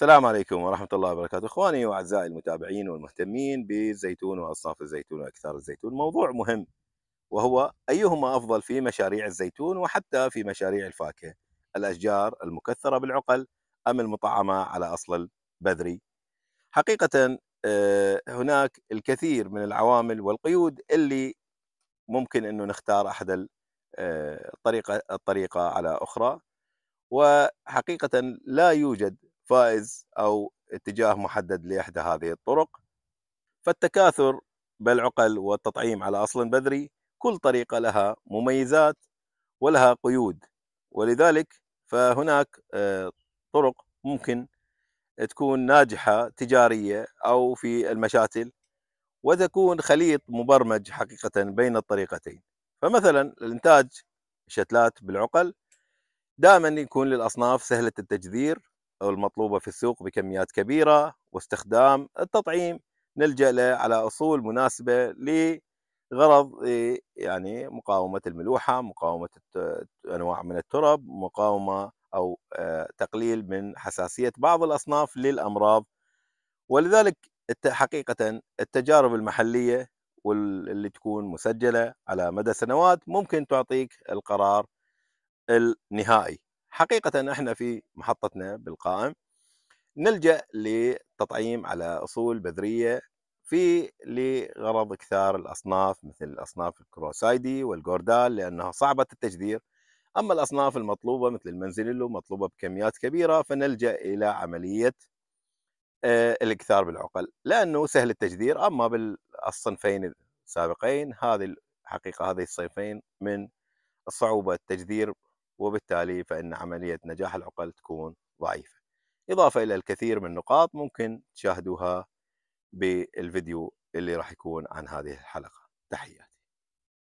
السلام عليكم ورحمة الله وبركاته إخواني وأعزائي المتابعين والمهتمين بالزيتون وأصناف الزيتون وأكثار الزيتون موضوع مهم وهو أيهما أفضل في مشاريع الزيتون وحتى في مشاريع الفاكهة الأشجار المكثرة بالعقل أم المطعمة على أصل البذري حقيقة آه، هناك الكثير من العوامل والقيود اللي ممكن أنه نختار أحد الطريقة, آه، الطريقة على أخرى وحقيقة لا يوجد فائز أو اتجاه محدد لإحدى هذه الطرق فالتكاثر بالعقل والتطعيم على أصل بذري كل طريقة لها مميزات ولها قيود ولذلك فهناك آه، طرق ممكن تكون ناجحة تجارية أو في المشاتل وتكون خليط مبرمج حقيقة بين الطريقتين فمثلا الإنتاج شتلات بالعقل دائما يكون للأصناف سهلة التجذير المطلوبة في السوق بكميات كبيرة واستخدام التطعيم نلجأ له على أصول مناسبة لغرض إيه، يعني مقاومة الملوحة مقاومة أنواع من الترب مقاومة أو آه، تقليل من حساسية بعض الأصناف للأمراض ولذلك حقيقة التجارب المحلية واللي تكون مسجلة على مدى سنوات ممكن تعطيك القرار النهائي حقيقة احنا في محطتنا بالقائم نلجأ للتطعيم على أصول بذرية في لغرض إكثار الأصناف مثل أصناف الكروسايدي والجوردال لأنها صعبة التجذير أما الأصناف المطلوبة مثل المنزليلو مطلوبة بكميات كبيرة فنلجأ إلى عملية آه، الإكثار بالعقل لأنه سهل التجذير أما بالصنفين السابقين هذه الحقيقة هذه الصنفين من صعوبة التجذير وبالتالي فإن عملية نجاح العقل تكون ضعيفة إضافة إلى الكثير من النقاط ممكن تشاهدوها بالفيديو اللي راح يكون عن هذه الحلقة تحياتي